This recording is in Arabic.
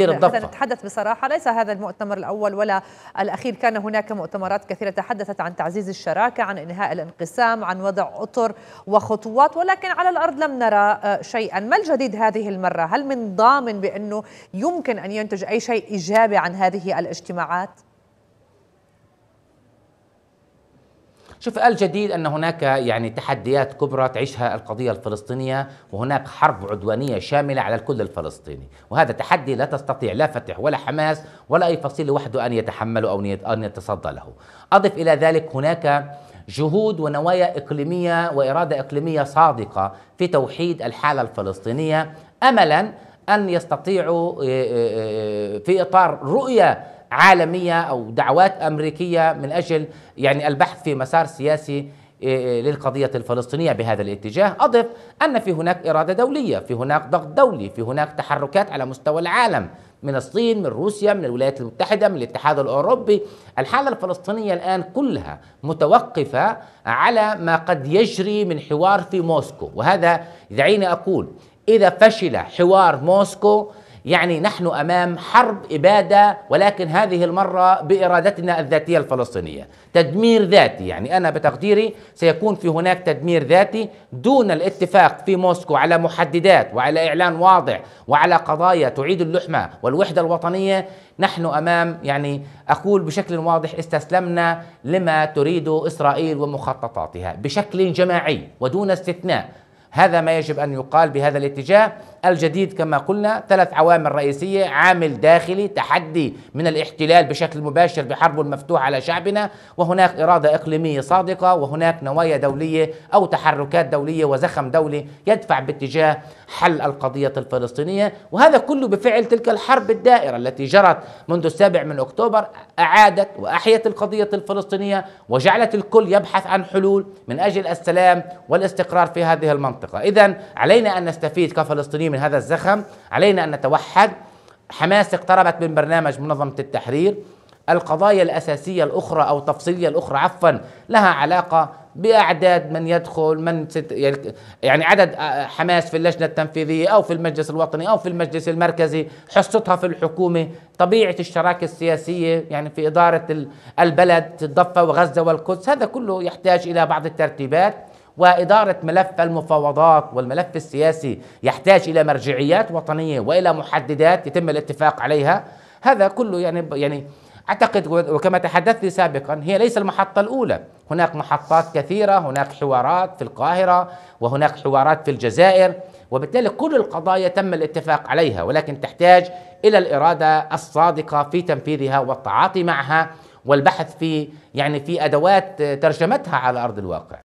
هذا نتحدث بصراحة ليس هذا المؤتمر الأول ولا الأخير كان هناك مؤتمرات كثيرة تحدثت عن تعزيز الشراكة عن إنهاء الانقسام عن وضع أطر وخطوات ولكن على الأرض لم نرى آه، شيئا ما الجديد هذه المرة هل من ضامن بأنه يمكن أن ينتج أي شيء إيجابي عن هذه الاجتماعات؟ شوف الجديد ان هناك يعني تحديات كبرى تعيشها القضيه الفلسطينيه وهناك حرب عدوانيه شامله على الكل الفلسطيني وهذا تحدي لا تستطيع لا فتح ولا حماس ولا اي فصيل لوحده ان يتحمله او ان يتصدى له اضف الى ذلك هناك جهود ونوايا اقليميه واراده اقليميه صادقه في توحيد الحاله الفلسطينيه املا ان يستطيعوا آه، آه، آه، في اطار رؤيه عالميه او دعوات امريكيه من اجل يعني البحث في مسار سياسي إيه، إيه، للقضية الفلسطينية بهذا الاتجاه أضف أن في هناك إرادة دولية في هناك ضغط دولي في هناك تحركات على مستوى العالم من الصين من روسيا من الولايات المتحدة من الاتحاد الأوروبي الحالة الفلسطينية الآن كلها متوقفة على ما قد يجري من حوار في موسكو وهذا دعيني أقول إذا فشل حوار موسكو يعني نحن امام حرب اباده ولكن هذه المره بارادتنا الذاتيه الفلسطينيه، تدمير ذاتي يعني انا بتقديري سيكون في هناك تدمير ذاتي دون الاتفاق في موسكو على محددات وعلى اعلان واضح وعلى قضايا تعيد اللحمه والوحده الوطنيه، نحن امام يعني اقول بشكل واضح استسلمنا لما تريده اسرائيل ومخططاتها بشكل جماعي ودون استثناء هذا ما يجب ان يقال بهذا الاتجاه الجديد كما قلنا ثلاث عوامل رئيسيه عامل داخلي تحدي من الاحتلال بشكل مباشر بحرب مفتوحه على شعبنا وهناك اراده اقليميه صادقه وهناك نوايا دوليه او تحركات دوليه وزخم دولي يدفع باتجاه حل القضيه الفلسطينيه وهذا كله بفعل تلك الحرب الدائره التي جرت منذ السابع من اكتوبر اعادت واحيت القضيه الفلسطينيه وجعلت الكل يبحث عن حلول من اجل السلام والاستقرار في هذه المنطقه المنطقة إذا علينا أن نستفيد كفلسطينيين من هذا الزخم علينا أن نتوحد حماس اقتربت من برنامج منظمة التحرير القضايا الأساسية الأخرى أو التفصيلية الأخرى عفوا لها علاقة بأعداد من يدخل من ست يعني, يعني عدد آه، آه، حماس في اللجنة التنفيذية أو في المجلس الوطني أو في المجلس المركزي حصتها في الحكومة طبيعة الشراكة السياسية يعني في إدارة البلد الضفة وغزة والقدس هذا كله يحتاج إلى بعض الترتيبات وإدارة ملف المفاوضات والملف السياسي يحتاج إلى مرجعيات وطنية وإلى محددات يتم الاتفاق عليها هذا كله يعني يعني اعتقد وكما تحدثت سابقا هي ليس المحطه الاولى، هناك محطات كثيره، هناك حوارات في القاهره وهناك حوارات في الجزائر، وبالتالي كل القضايا تم الاتفاق عليها ولكن تحتاج الى الاراده الصادقه في تنفيذها والتعاطي معها والبحث في يعني في ادوات ترجمتها على ارض الواقع.